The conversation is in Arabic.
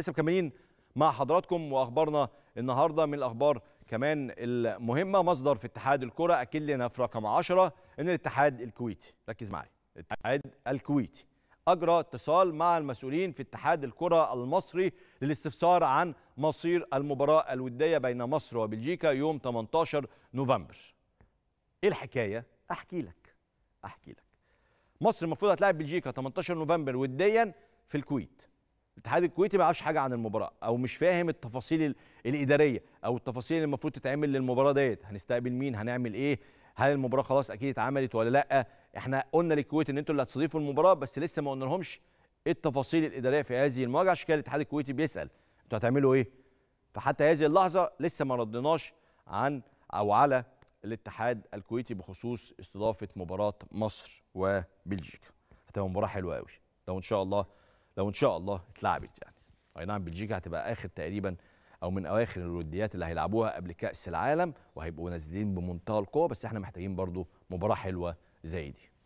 لسه مكملين مع حضراتكم واخبارنا النهارده من الاخبار كمان المهمه مصدر في اتحاد الكره اكد لنا في رقم 10 ان الاتحاد الكويتي ركز معايا الاتحاد الكويتي اجرى اتصال مع المسؤولين في اتحاد الكره المصري للاستفسار عن مصير المباراه الوديه بين مصر وبلجيكا يوم 18 نوفمبر. ايه الحكايه؟ احكي لك احكي لك. مصر المفروض هتلاعب بلجيكا 18 نوفمبر وديا في الكويت. الاتحاد الكويتي ما يعرفش حاجه عن المباراه او مش فاهم التفاصيل الاداريه او التفاصيل اللي المفروض تتعمل للمباراه ديت هنستقبل مين هنعمل ايه هل المباراه خلاص اكيد اتعملت ولا لا احنا قلنا للكويت ان انتوا اللي هتستضيفوا المباراه بس لسه ما قلنا لهمش ايه التفاصيل الاداريه في هذه المواجهه عشان كده الاتحاد الكويتي بيسال انتوا هتعملوا ايه فحتى هذه اللحظه لسه ما ردناش عن او على الاتحاد الكويتي بخصوص استضافه مباراه مصر وبلجيكا هتبقى مباراه حلوه قوي لو ان شاء الله لو ان شاء الله اتلعبت يعني اي نعم بلجيكا هتبقى اخر تقريبا او من اواخر الوديات اللي هيلعبوها قبل كاس العالم وهيبقوا نازلين بمنتهى القوه بس احنا محتاجين برضو مباراه حلوه زي دي